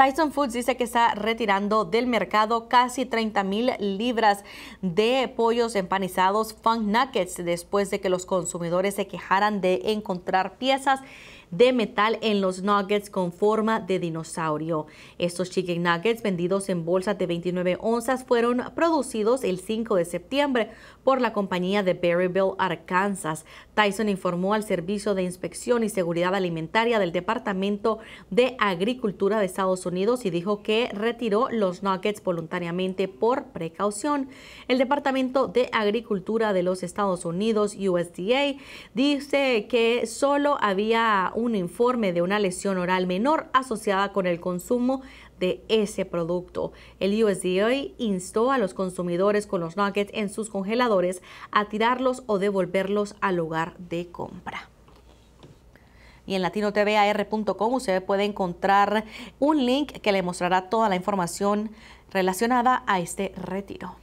Tyson Foods dice que está retirando del mercado casi 30 mil libras de pollos empanizados Funk Nuggets después de que los consumidores se quejaran de encontrar piezas de metal en los nuggets con forma de dinosaurio. Estos chicken nuggets vendidos en bolsas de 29 onzas fueron producidos el 5 de septiembre por la compañía de Berryville, Arkansas. Tyson informó al Servicio de Inspección y Seguridad Alimentaria del Departamento de Agricultura de Estados Unidos Unidos y dijo que retiró los nuggets voluntariamente por precaución. El Departamento de Agricultura de los Estados Unidos, USDA, dice que solo había un informe de una lesión oral menor asociada con el consumo de ese producto. El USDA instó a los consumidores con los nuggets en sus congeladores a tirarlos o devolverlos al lugar de compra y en latinotvar.com usted puede encontrar un link que le mostrará toda la información relacionada a este retiro.